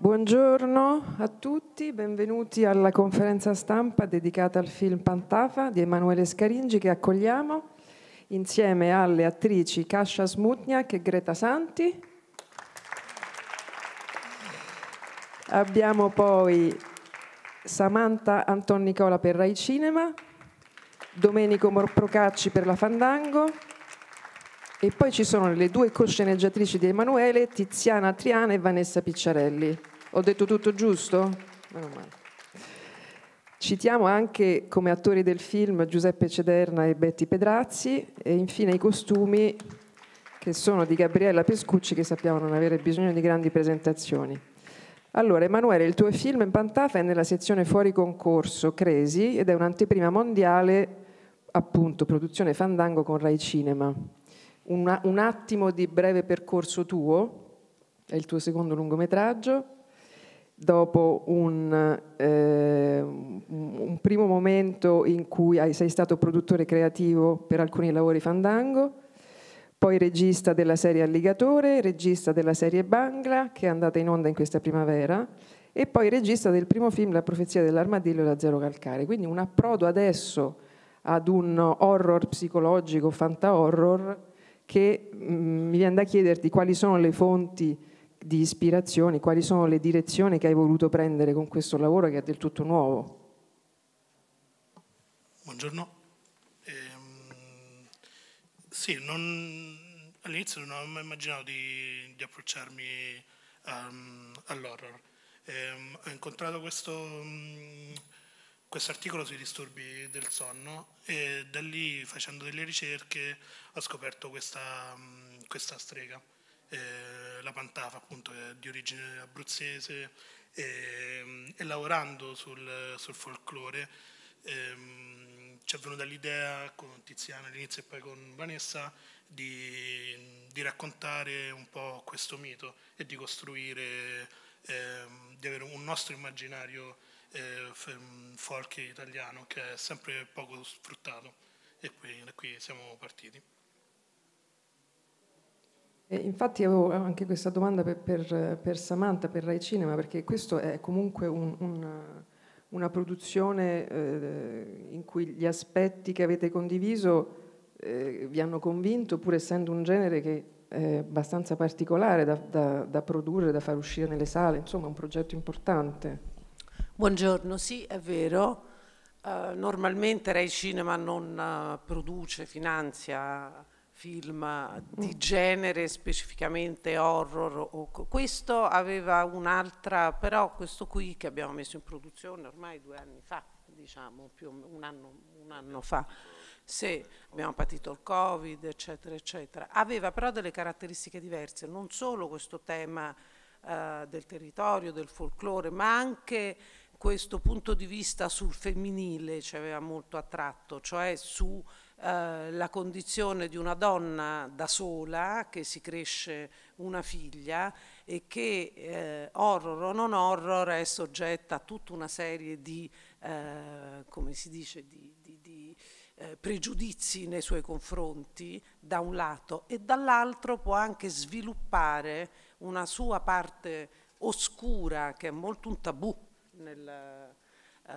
Buongiorno a tutti, benvenuti alla conferenza stampa dedicata al film Pantafa di Emanuele Scaringi che accogliamo insieme alle attrici Kasia Smutniak e Greta Santi. Abbiamo poi Samantha Anton Nicola per Rai Cinema, Domenico Morprocacci per la Fandango, e poi ci sono le due cosceneggiatrici di Emanuele, Tiziana Triana e Vanessa Picciarelli. Ho detto tutto giusto? Meno male. Citiamo anche come attori del film Giuseppe Cederna e Betty Pedrazzi e infine i costumi che sono di Gabriella Pescucci che sappiamo non avere bisogno di grandi presentazioni. Allora, Emanuele, il tuo film in Pantafa è nella sezione fuori concorso Cresi ed è un'anteprima mondiale, appunto, produzione Fandango con Rai Cinema un, un attimo di breve percorso tuo, è il tuo secondo lungometraggio, dopo un, eh, un primo momento in cui hai, sei stato produttore creativo per alcuni lavori Fandango, poi regista della serie Alligatore, regista della serie Bangla, che è andata in onda in questa primavera, e poi regista del primo film La profezia dell'armadillo e la zero calcare. Quindi un approdo adesso ad un horror psicologico, fanta horror, che mh, mm, mi viene da chiederti quali sono le fonti di ispirazione, quali sono le direzioni che hai voluto prendere con questo lavoro che è del tutto nuovo. Buongiorno. Ehm, sì, non, all'inizio non avevo mai immaginato di, di approcciarmi um, all'horror. Ehm, ho incontrato questo... Um, questo articolo sui disturbi del sonno e da lì facendo delle ricerche ho scoperto questa, questa strega, eh, la Pantafa appunto è di origine abruzzese e, e lavorando sul, sul folklore eh, ci è venuta l'idea con Tiziana all'inizio e poi con Vanessa di, di, raccontare un po' questo mito e di costruire, eh, di avere un nostro immaginario eh, folk italiano che è sempre poco sfruttato e qui, da qui siamo partiti. E infatti avevo anche questa domanda per, per, per, Samantha, per Rai Cinema, perché questo è comunque un, un, una produzione eh, in cui gli aspetti che avete condiviso eh, vi hanno convinto, pur essendo un genere che è abbastanza particolare da, da, da produrre, da far uscire nelle sale, insomma un progetto importante. Buongiorno, sì è vero, uh, normalmente Rai Cinema non uh, produce, finanzia film di mm. genere specificamente horror o questo aveva un'altra però questo qui che abbiamo messo in produzione ormai due anni fa diciamo più un anno, un anno fa se abbiamo patito il covid eccetera eccetera aveva però delle caratteristiche diverse non solo questo tema eh, del territorio del folklore ma anche questo punto di vista sul femminile ci aveva molto attratto, cioè sulla eh, condizione di una donna da sola che si cresce una figlia e che eh, horror o non horror è soggetta a tutta una serie di, eh, come si dice, di, di, di eh, pregiudizi nei suoi confronti da un lato e dall'altro può anche sviluppare una sua parte oscura che è molto un tabù nel, eh,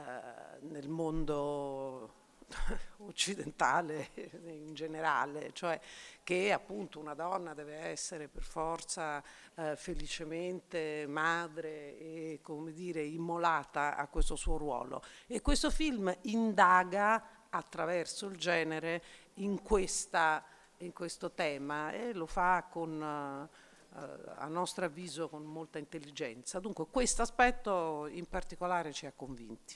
nel mondo occidentale in generale, cioè che appunto una donna deve essere per forza eh, felicemente madre e come dire immolata a questo suo ruolo. E questo film indaga attraverso il genere in, questa, in questo tema e lo fa con... Eh, a nostro avviso con molta intelligenza. Dunque questo aspetto in particolare ci ha convinti.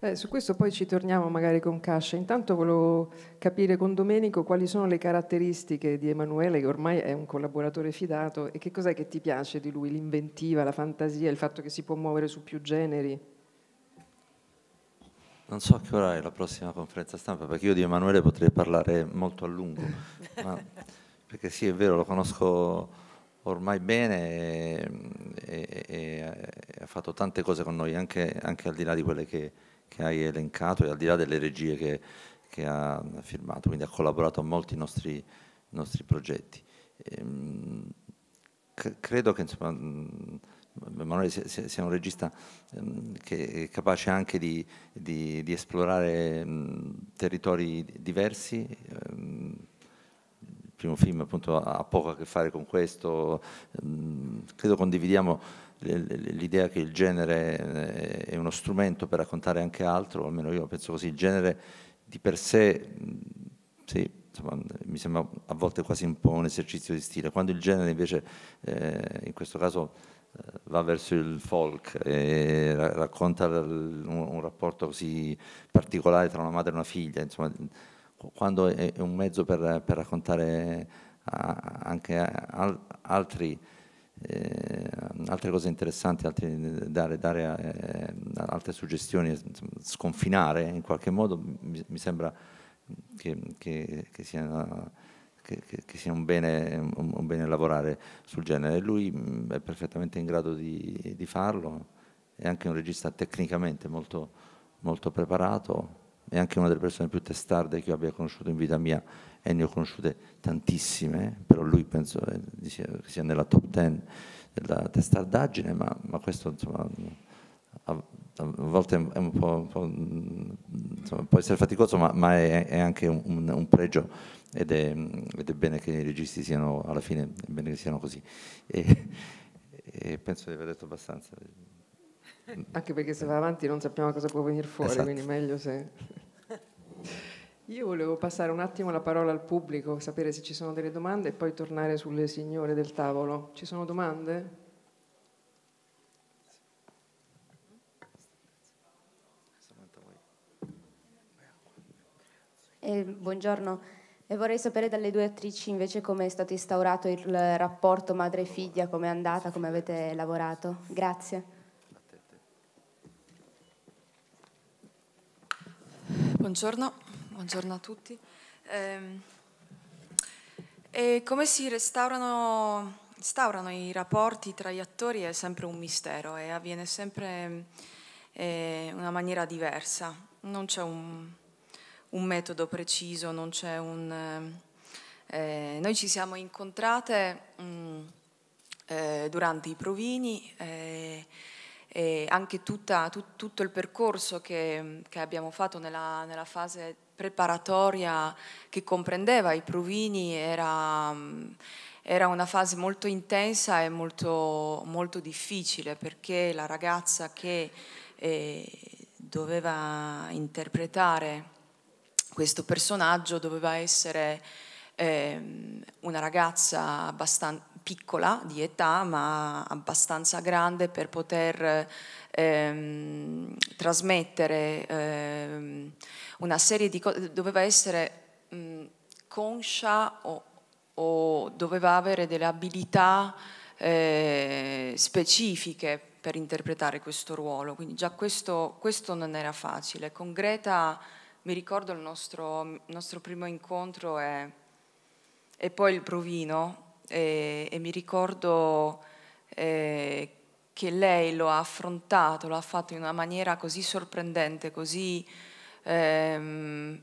Eh, su questo poi ci torniamo magari con Cascia. Intanto volevo capire con Domenico quali sono le caratteristiche di Emanuele, che ormai è un collaboratore fidato, e che cos'è che ti piace di lui? L'inventiva, la fantasia, il fatto che si può muovere su più generi? Non so che ora è la prossima conferenza stampa, perché io di Emanuele potrei parlare molto a lungo, ma, perché sì, è vero, lo conosco ormai bene e, e, e, ha fatto tante cose con noi, anche, anche al di là di quelle che, che, hai elencato e al di là delle regie che, che ha firmato, quindi ha collaborato a molti nostri, nostri progetti. Ehm, credo che insomma, mm, Emanuele sia, un regista ehm, che è capace anche di, di, di esplorare mm, territori diversi, eh, primo film appunto ha poco a che fare con questo, mm, credo condividiamo l'idea che il genere eh, è uno strumento per raccontare anche altro, almeno io penso così, il genere di per sé mm, sì, insomma, mi sembra a volte quasi un po' un esercizio di stile, quando il genere invece eh, in questo caso eh, va verso il folk e racconta un, un, rapporto così particolare tra una madre e una figlia, insomma, quando è un mezzo per, per raccontare eh, anche altri, eh, altre cose interessanti, altri, dare, dare eh, altre suggestioni, sconfinare in qualche modo, mi, mi sembra che, che, che sia una, che, che, che, sia un bene, un, un bene, lavorare sul genere. Lui mm, è perfettamente in grado di, di farlo, è anche un regista tecnicamente molto, molto preparato è anche una delle persone più testarde che io abbia conosciuto in vita mia e ne ho conosciute tantissime, però lui penso che eh, sia nella top ten della testardaggine, ma, ma questo insomma, a, a, volte è un po', un po' insomma, può essere faticoso, ma, ma è, è, anche un, un pregio ed è, ed è, bene che i registi siano alla fine, è bene che siano così. E, e penso di aver detto abbastanza. Anche perché se va avanti non sappiamo cosa può venire fuori, esatto. quindi meglio se... Io volevo passare un attimo la parola al pubblico, sapere se ci sono delle domande e poi tornare sulle signore del tavolo. Ci sono domande? Eh, buongiorno, e vorrei sapere dalle due attrici invece come è stato instaurato il rapporto madre-figlia, come è andata, come avete lavorato. Grazie. Buongiorno, buongiorno a tutti. Ehm, e come si restaurano, restaurano, i rapporti tra gli attori è sempre un mistero e avviene sempre in eh, una maniera diversa. Non c'è un, un, metodo preciso, non c'è un... Eh, eh noi ci siamo incontrate mh, mm, eh, durante i provini. Eh, e anche tutta, tut, tutto il percorso che, che abbiamo fatto nella, nella, fase preparatoria che comprendeva i provini era, era una fase molto intensa e molto, molto difficile perché la ragazza che eh, doveva interpretare questo personaggio doveva essere eh, una ragazza abbastanza piccola di età ma abbastanza grande per poter ehm, trasmettere ehm, una serie di cose, doveva essere mh, conscia o, o, doveva avere delle abilità eh, specifiche per interpretare questo ruolo, quindi già questo, questo non era facile. Con Greta mi ricordo il nostro, nostro primo incontro e, e poi il provino, e, e mi ricordo eh, che lei lo ha affrontato, lo ha fatto in una maniera così sorprendente, così ehm,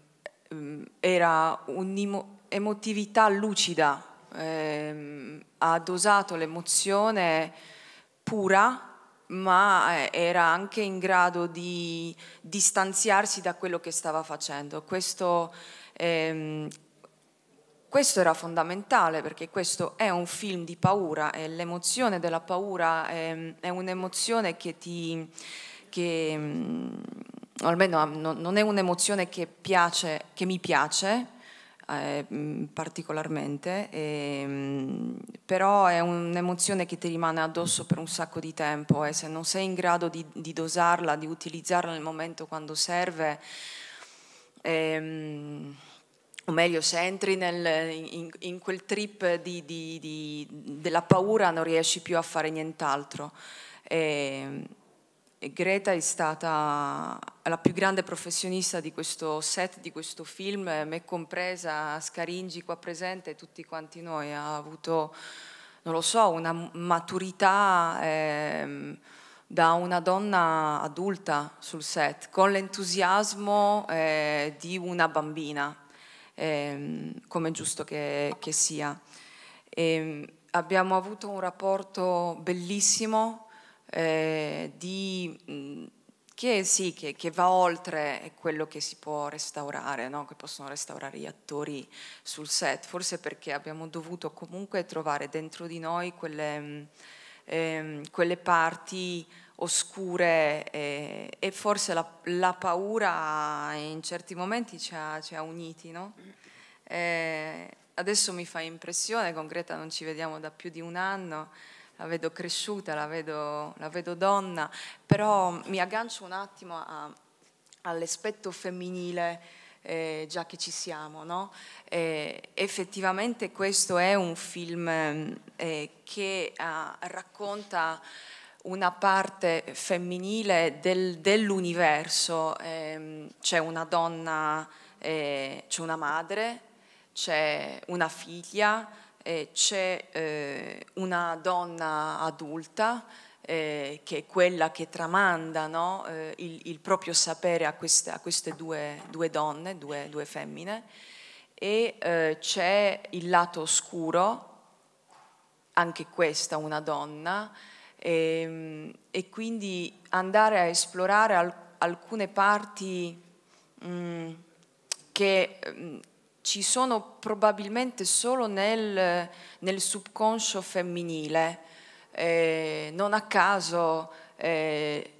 mm, era un'emotività lucida, ehm, ha dosato l'emozione pura ma eh, era anche in grado di distanziarsi da quello che stava facendo. Questo ehm, questo era fondamentale perché questo è un film di paura e l'emozione della paura è, ehm, è un'emozione che ti... Che, o mm, almeno non è un'emozione che, piace, che mi piace eh, mm, particolarmente, eh, però è un'emozione che ti rimane addosso per un sacco di tempo e se non sei in grado di, di dosarla, di utilizzarla nel momento quando serve, eh, o meglio se entri nel, in, in, quel trip di, di, di, della paura non riesci più a fare nient'altro. E, ehm, e Greta è stata la più grande professionista di questo set, di questo film, eh, me compresa, Scaringi qua presente, tutti quanti noi, ha avuto, non lo so, una maturità eh, da una donna adulta sul set, con l'entusiasmo eh, di una bambina eh, come è giusto che, che sia. E ehm, abbiamo avuto un rapporto bellissimo eh, di, che, sì, che, che, va oltre quello che si può restaurare, no? che possono restaurare gli attori sul set, forse perché abbiamo dovuto comunque trovare dentro di noi quelle, ehm, quelle parti oscure e, e forse la, la, paura in certi momenti ci ha, ci ha uniti. No? adesso mi fa impressione, con Greta non ci vediamo da più di un anno, la vedo cresciuta, la vedo, la vedo donna, però mi aggancio un attimo all'aspetto femminile. Eh, già che ci siamo, no? eh, effettivamente questo è un film eh, che ah, racconta una parte femminile del, dell'universo, ehm, c'è una donna, eh, c'è una madre, c'è una figlia, eh, c'è eh, una donna adulta eh, che è quella che tramanda no? Eh, il, il, proprio sapere a queste, a queste due, due, donne, due, due femmine, e eh, c'è il lato oscuro, anche questa una donna, e, ehm, e quindi andare a esplorare al, alcune parti mh, mm, che mh, mm, ci sono probabilmente solo nel, nel subconscio femminile. Eh, non a caso eh,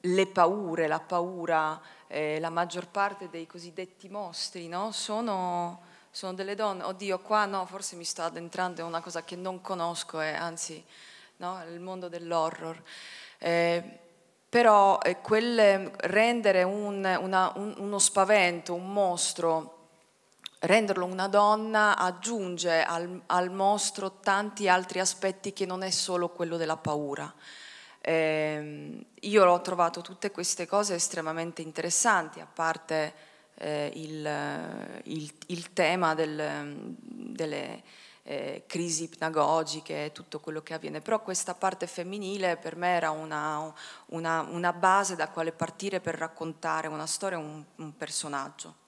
le paure, la paura, eh, la maggior parte dei cosiddetti mostri no? sono, sono, delle donne. Oddio, qua no, forse mi sto addentrando in una cosa che non conosco e eh, anzi no? il mondo dell'horror. Eh, però eh, quel ehm, rendere un, una, un, uno spavento, un mostro, renderlo una donna aggiunge al, al, mostro tanti altri aspetti che non è solo quello della paura. Eh, io ho trovato tutte queste cose estremamente interessanti, a parte eh, il, il, il, tema del, delle eh, crisi ipnagogiche, tutto quello che avviene, però questa parte femminile per me era una, una, una base da quale partire per raccontare una storia, un, un personaggio.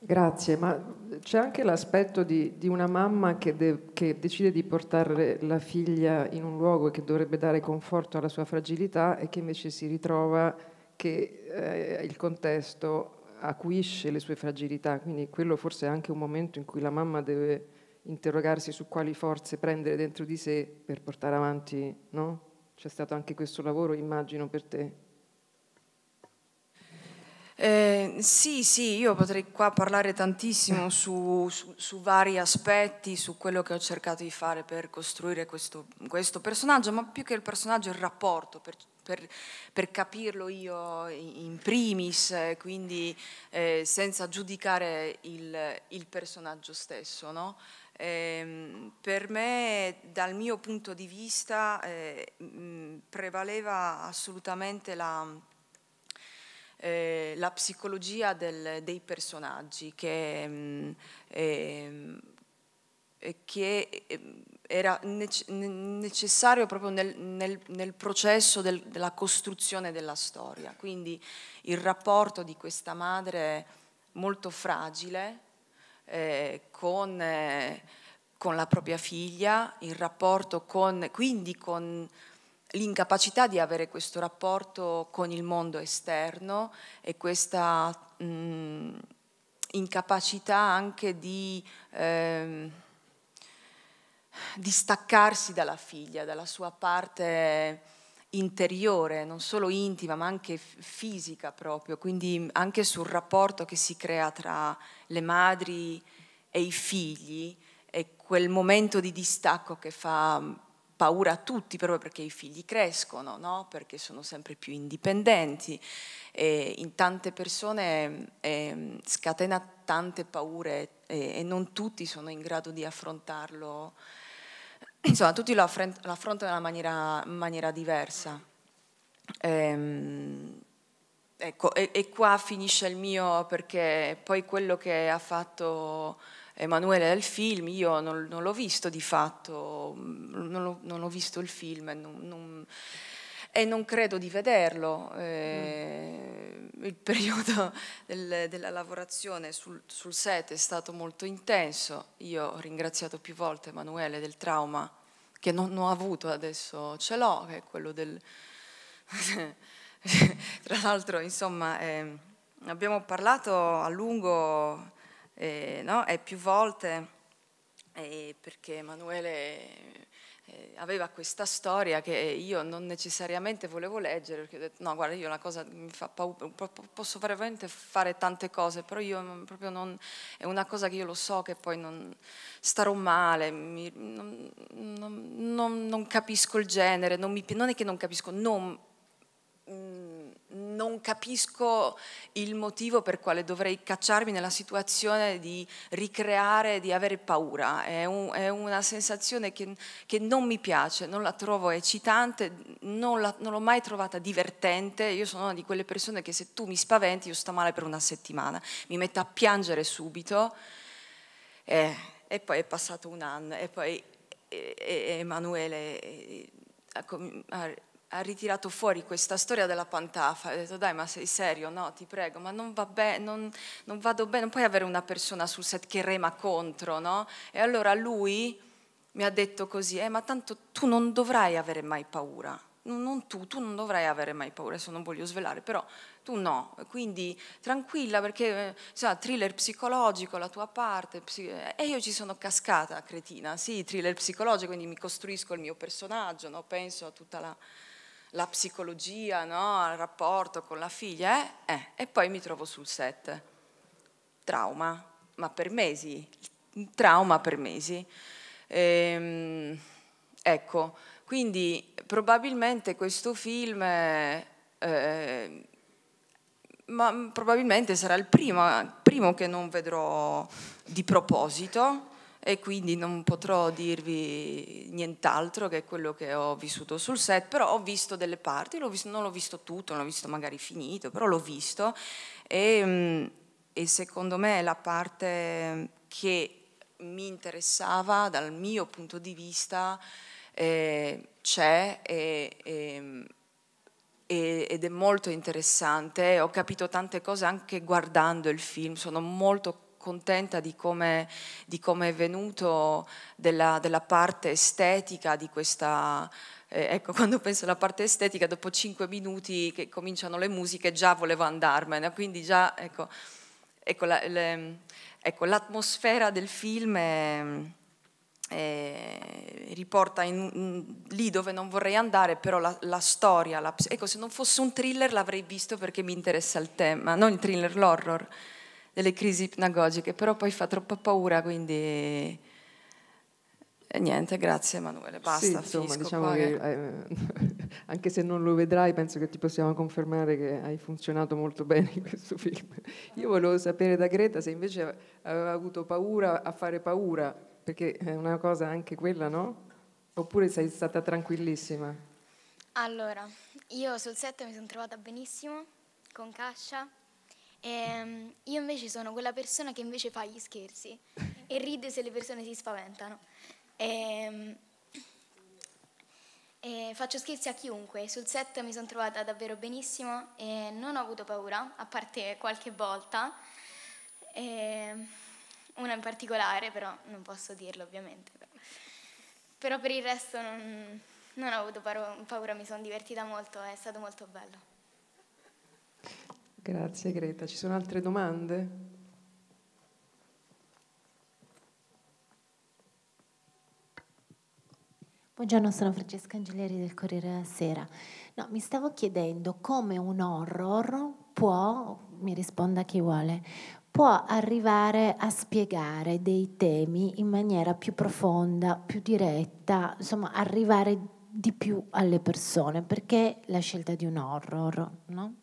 Grazie, ma c'è anche l'aspetto di, di, una mamma che, de, che, decide di portare la figlia in un luogo che dovrebbe dare conforto alla sua fragilità e che invece si ritrova che eh, il contesto acuisce le sue fragilità, quindi quello forse è anche un momento in cui la mamma deve interrogarsi su quali forze prendere dentro di sé per portare avanti, no? C'è stato anche questo lavoro, immagino, per te. Eh, sì, sì, io potrei qua parlare tantissimo su, su, su, vari aspetti, su quello che ho cercato di fare per costruire questo, questo personaggio, ma più che il personaggio, il rapporto per, per, per capirlo io in primis, eh, quindi eh, senza giudicare il, il personaggio stesso. No? Eh, per me, dal mio punto di vista, eh, prevaleva assolutamente la, eh, la psicologia del, dei personaggi che, mh, mm, ehm, che ehm, era necessario proprio nel, nel, nel processo del, della costruzione della storia. Quindi il rapporto di questa madre molto fragile eh, con, eh, con, la propria figlia, il rapporto con, quindi con l'incapacità di avere questo rapporto con il mondo esterno e questa mh, mm, incapacità anche di... Eh, distaccarsi dalla figlia, dalla sua parte interiore, non solo intima ma anche fisica proprio, quindi anche sul rapporto che si crea tra le madri e i figli e quel momento di distacco che fa mm, paura a tutti proprio perché i figli crescono, no? perché sono sempre più indipendenti e in tante persone eh, scatena tante paure e, e non tutti sono in grado di affrontarlo insomma, tutti lo affrontano in maniera, maniera, diversa. Ehm, ecco, e, e, qua finisce il mio perché poi quello che ha fatto Emanuele nel film, io non, non l'ho visto di fatto, non, ho, non ho visto il film. Non, e non credo di vederlo. Eh, mm. Il periodo del, della lavorazione sul, sul, set è stato molto intenso. Io ho ringraziato più volte Emanuele del trauma che non ho avuto, adesso ce l'ho, che è quello del... Tra l'altro, insomma, eh, abbiamo parlato a lungo eh, no? e più volte eh, perché Emanuele eh, aveva questa storia che io non necessariamente volevo leggere, perché ho detto no guarda io una cosa mi fa paura, posso veramente fare tante cose, però io proprio non, è una cosa che io lo so che poi non starò male, mi, non, non, non, capisco il genere, mi, non, è che non capisco, non... Mm, non capisco il motivo per quale dovrei cacciarmi nella situazione di ricreare, di avere paura. È, un, è una sensazione che, che, non mi piace, non la trovo eccitante, non, la, non l'ho mai trovata divertente. Io sono una di quelle persone che se tu mi spaventi io sto male per una settimana, mi metto a piangere subito. Eh, e poi è passato un anno e poi eh, eh, Emanuele... Eh, eh, ha ritirato fuori questa storia della pantafa, ha detto dai ma sei serio, no ti prego, ma non va bene, non, non, vado bene, non puoi avere una persona sul set che rema contro, no? E allora lui mi ha detto così, eh ma tanto tu non dovrai avere mai paura, non, tu, tu non dovrai avere mai paura, adesso non voglio svelare, però tu no, quindi tranquilla perché eh, sa, thriller psicologico, la tua parte, eh, e io ci sono cascata, cretina, sì, thriller psicologico, quindi mi costruisco il mio personaggio, no? penso a tutta la la psicologia, no? il rapporto con la figlia, eh? Eh. e poi mi trovo sul set. Trauma, ma per mesi, trauma per mesi. Ehm, ecco, quindi probabilmente questo film... Eh, ma probabilmente sarà il primo, primo che non vedrò di proposito e quindi non potrò dirvi nient'altro che quello che ho vissuto sul set, però ho visto delle parti, l'ho visto, non l'ho visto tutto, non l'ho visto magari finito, però l'ho visto e, e secondo me la parte che mi interessava dal mio punto di vista eh, c'è e, e ed è molto interessante, ho capito tante cose anche guardando il film, sono molto contenta di come, di come è venuto della, della, parte estetica di questa... Eh, ecco, quando penso alla parte estetica, dopo cinque minuti che cominciano le musiche già volevo andarmene, quindi già, ecco, ecco, la, le, ecco l'atmosfera del film è, ehm, eh, riporta in, in, lì dove non vorrei andare, però la, la storia, la, ecco, se non fosse un thriller l'avrei visto perché mi interessa il tema, non il thriller, l'horror delle crisi ipnagogiche, però poi fa troppa paura, quindi... E niente, grazie Emanuele, basta. Sì, insomma, diciamo che, eh, anche se non lo vedrai, penso che ti possiamo confermare che hai funzionato molto bene in questo film. Io volevo sapere da Greta se invece aveva avuto paura a fare paura, perché è una cosa anche quella, no? Oppure sei stata tranquillissima? Allora, io sul set mi sono trovata benissimo con Cascia e ehm, io invece sono quella persona che invece fa gli scherzi e ride se le persone si spaventano. E, ehm, e faccio scherzi a chiunque, sul set mi sono trovata davvero benissimo e non ho avuto paura, a parte qualche volta, e ehm, una in particolare, però non posso dirlo ovviamente. Però, però per il resto non, non ho avuto paura, mi sono divertita molto, è stato molto bello. Grazie Greta. Ci sono altre domande? Buongiorno, sono Francesca Angelieri del Corriere della Sera. No, mi stavo chiedendo come un horror può, mi risponda chi vuole, può arrivare a spiegare dei temi in maniera più profonda, più diretta, insomma arrivare di più alle persone, perché la scelta di un horror, no?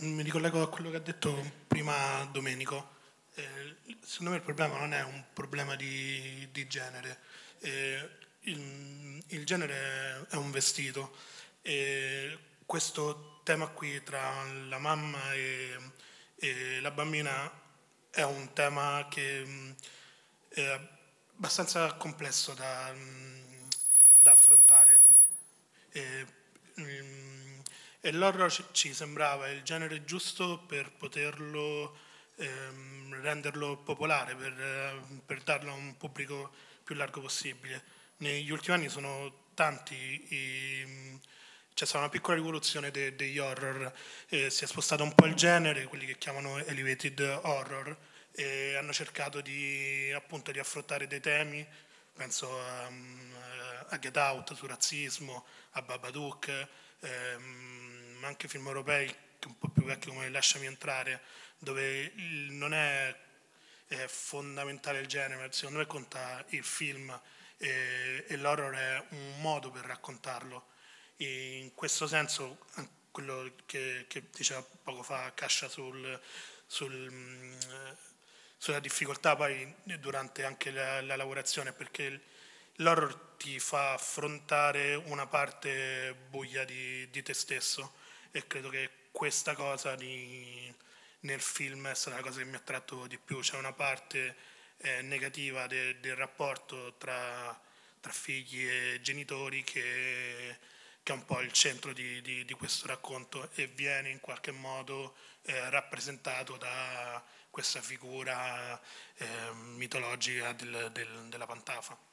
mi ricollego a quello che ha detto prima Domenico. Eh, secondo me il problema non è un problema di, di genere. Eh, il, il, genere è un vestito e questo tema qui tra la mamma e, e la bambina è un tema che eh, è abbastanza complesso da, da affrontare. E, eh, mm, e l'horror ci sembrava il genere giusto per poterlo ehm, renderlo popolare, per, per, darlo a un pubblico più largo possibile. Negli ultimi anni sono tanti i, c'è stata una piccola rivoluzione de, degli horror, eh, si è spostato un po' il genere, quelli che chiamano elevated horror, e hanno cercato di, appunto, di affrontare dei temi, penso um, a, Get Out, sul razzismo, a Babadook, ehm, ma anche film europei un po' più vecchi come Lasciami entrare, dove non è, è fondamentale il genere, secondo me conta il film e, e l'horror è un modo per raccontarlo. E in questo senso quello che, che diceva poco fa Cascia sul, sul, eh, sulla difficoltà poi durante anche la, la lavorazione, perché l'horror ti fa affrontare una parte buia di, di te stesso e credo che questa cosa di, nel film è stata la cosa che mi ha attratto di più, c'è una parte eh, negativa de, del rapporto tra, tra, figli e genitori che, che, è un po' il centro di, di, di questo racconto e viene in qualche modo eh, rappresentato da questa figura eh, mitologica del, del, della Pantafa.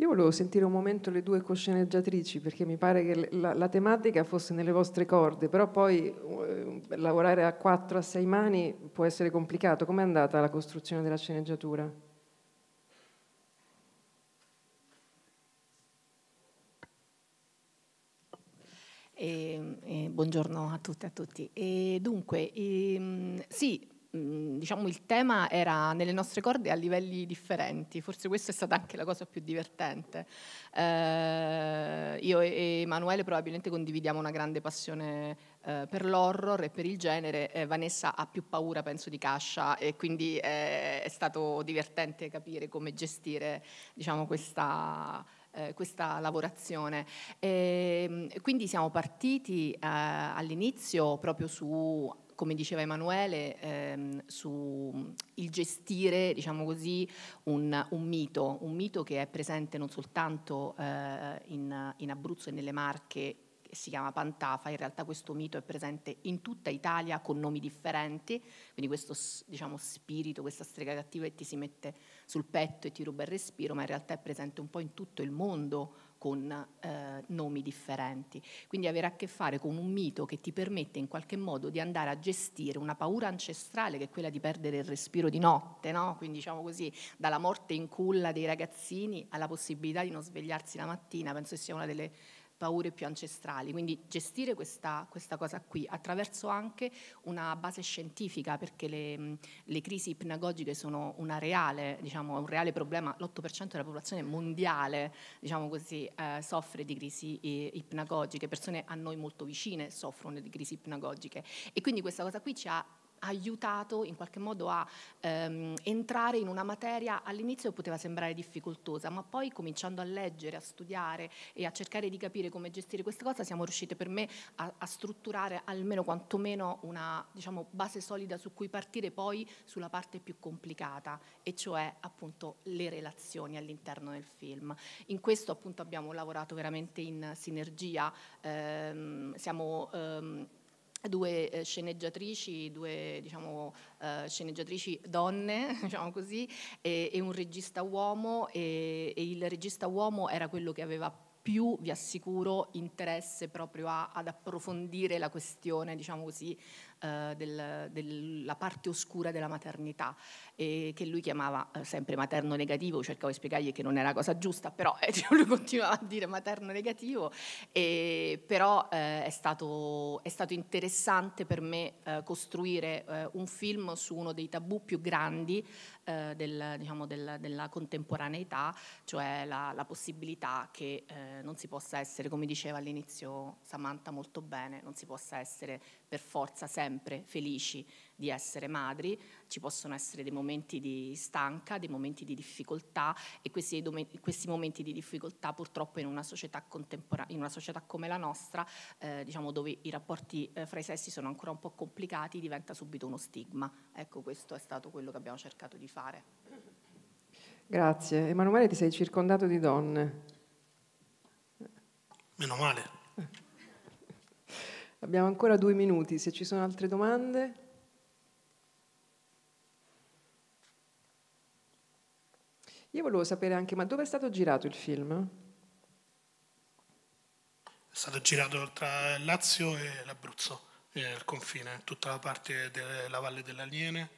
Io volevo sentire un momento le due cosceneggiatrici perché mi pare che la, la tematica fosse nelle vostre corde, però poi uh, lavorare a quattro, a sei mani può essere complicato. Com'è andata la costruzione della sceneggiatura? Eh, eh, buongiorno a tutte e a tutti. Eh, dunque, ehm, sì, diciamo, il tema era nelle nostre corde a livelli differenti, forse questa è stata anche la cosa più divertente. Eh, io e Emanuele probabilmente condividiamo una grande passione eh, per l'horror e per il genere, eh, Vanessa ha più paura penso di Cascia e quindi eh, è stato divertente capire come gestire diciamo, questa eh, questa lavorazione. E ehm, quindi siamo partiti eh, all'inizio proprio su come diceva Emanuele, ehm, sul mm, gestire, diciamo così, un, un, mito, un mito che è presente non soltanto eh, in, in Abruzzo e nelle Marche, che si chiama Pantafa, in realtà questo mito è presente in tutta Italia con nomi differenti, quindi questo diciamo, spirito, questa strega cattiva che ti si mette sul petto e ti ruba il respiro, ma in realtà è presente un po' in tutto il mondo con eh, nomi differenti. Quindi avere a che fare con un mito che ti permette in qualche modo di andare a gestire una paura ancestrale che è quella di perdere il respiro di notte, no? quindi diciamo così, dalla morte in culla dei ragazzini alla possibilità di non svegliarsi la mattina, penso che sia una delle paure più ancestrali. Quindi gestire questa, questa cosa qui attraverso anche una base scientifica, perché le, le crisi ipnagogiche sono reale, diciamo, un reale problema. L'8% della popolazione mondiale diciamo così, eh, soffre di crisi eh, ipnagogiche, persone a noi molto vicine soffrono di crisi ipnagogiche. E quindi questa cosa qui ci ha aiutato in qualche modo a ehm, entrare in una materia all'inizio poteva sembrare difficoltosa, ma poi cominciando a leggere, a studiare e a cercare di capire come gestire questa cosa, siamo riusciti per me a, a strutturare almeno quantomeno una diciamo, base solida su cui partire poi sulla parte più complicata, e cioè appunto le relazioni all'interno del film. In questo appunto abbiamo lavorato veramente in sinergia, ehm, siamo ehm, due eh, sceneggiatrici, due diciamo, eh, sceneggiatrici donne, diciamo così, e, e, un regista uomo e, e il regista uomo era quello che aveva più, vi assicuro, interesse proprio a, ad approfondire la questione, diciamo così, eh, del, della parte oscura della maternità, eh, che lui chiamava eh, sempre materno negativo, cercavo di spiegargli che non era cosa giusta, però eh, cioè, lui continuava a dire materno negativo, e, però eh, è stato, è, stato, interessante per me costruire un film su uno dei tabù più grandi eh, del, diciamo del, della contemporaneità, cioè la, la possibilità che eh, non si possa essere, come diceva all'inizio Samantha molto bene, non si possa essere per forza sempre felici di essere madri, ci possono essere dei momenti di stanca, dei momenti di difficoltà e questi, questi momenti di difficoltà purtroppo in una società, in una società come la nostra, eh, diciamo dove i rapporti eh, fra i sessi sono ancora un po' complicati, diventa subito uno stigma. Ecco, questo è stato quello che abbiamo cercato di fare. Grazie. Emanuele, ti sei circondato di donne. Meno male. Abbiamo ancora due minuti, se ci sono altre domande. Io volevo sapere anche, ma dove è stato girato il film? È stato girato tra Lazio e l'Abruzzo, il confine, tutta la parte della Valle dell'Aliene.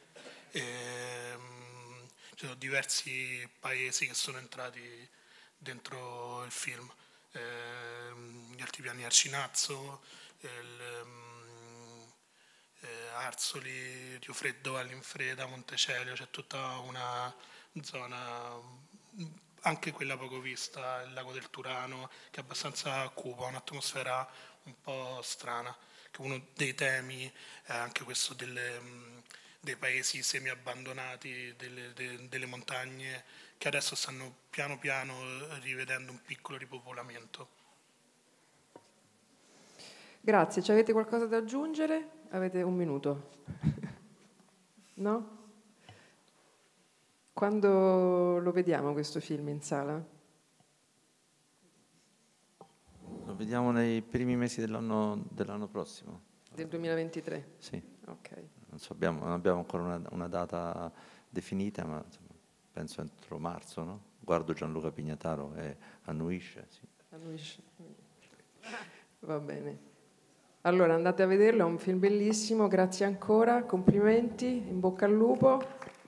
E, mh, mm, ci sono diversi paesi che sono entrati dentro il film. Eh, mm, gli altipiani Arcinazzo, il, mh, mm, eh, Arzoli, Tiofreddo, Vallinfreda, Montecelio, c'è tutta una zona anche quella poco vista, il lago del Turano, che è abbastanza cupa, un'atmosfera un po' strana, che uno dei temi è eh, anche questo delle, mm, dei paesi semi-abbandonati, delle, de, delle montagne, che adesso stanno piano piano rivedendo un piccolo ripopolamento. Grazie, ci avete qualcosa da aggiungere? Avete un minuto. No? Quando lo vediamo questo film in sala? Lo vediamo nei primi mesi dell'anno, dell prossimo. Del 2023? Sì. Okay. Non, so, abbiamo, non, abbiamo, ancora una, una data definita, ma insomma, penso entro marzo, no? Guardo Gianluca Pignataro e annuisce. Sì. Annuisce. Va bene. Allora andate a vederlo, è un film bellissimo, grazie ancora, complimenti, in bocca al lupo.